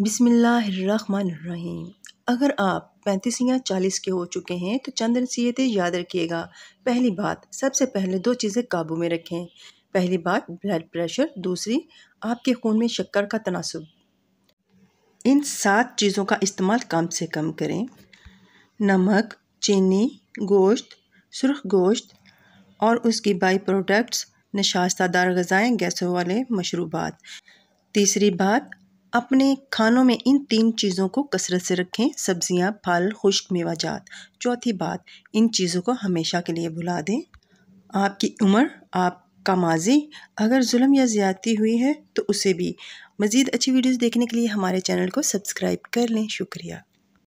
बिसमीम अगर आप पैंतीस या चालीस के हो चुके हैं तो चंद नसीहतें याद रखिएगा पहली बात सबसे पहले दो चीज़ें काबू में रखें पहली बात ब्लड प्रेशर दूसरी आपके खून में शक्कर का तनासब इन सात चीज़ों का इस्तेमाल कम से कम करें नमक चीनी गोश्त सुरख गोश्त और उसकी बाई प्रोडक्ट्स नशास्तादार गज़ाएँ गैसों वाले मशरूबात तीसरी बात अपने खानों में इन तीन चीज़ों को कसरत से रखें सब्जियां, फल खुश्क मेवा जात चौथी बात इन चीज़ों को हमेशा के लिए भुला दें आपकी उम्र आपका माजी अगर जुल्म या ज़्यादती हुई है तो उसे भी मज़ीद अच्छी वीडियोस देखने के लिए हमारे चैनल को सब्सक्राइब कर लें शुक्रिया